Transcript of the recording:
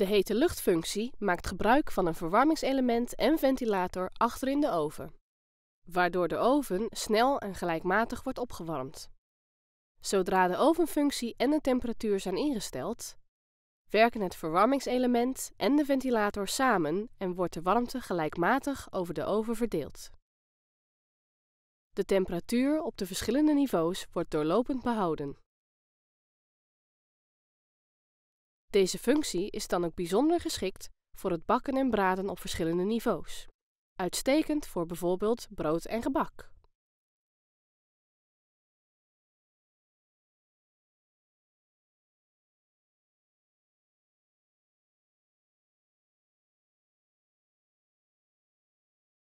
De hete luchtfunctie maakt gebruik van een verwarmingselement en ventilator achterin de oven, waardoor de oven snel en gelijkmatig wordt opgewarmd. Zodra de ovenfunctie en de temperatuur zijn ingesteld, werken het verwarmingselement en de ventilator samen en wordt de warmte gelijkmatig over de oven verdeeld. De temperatuur op de verschillende niveaus wordt doorlopend behouden. Deze functie is dan ook bijzonder geschikt voor het bakken en braden op verschillende niveaus. Uitstekend voor bijvoorbeeld brood en gebak.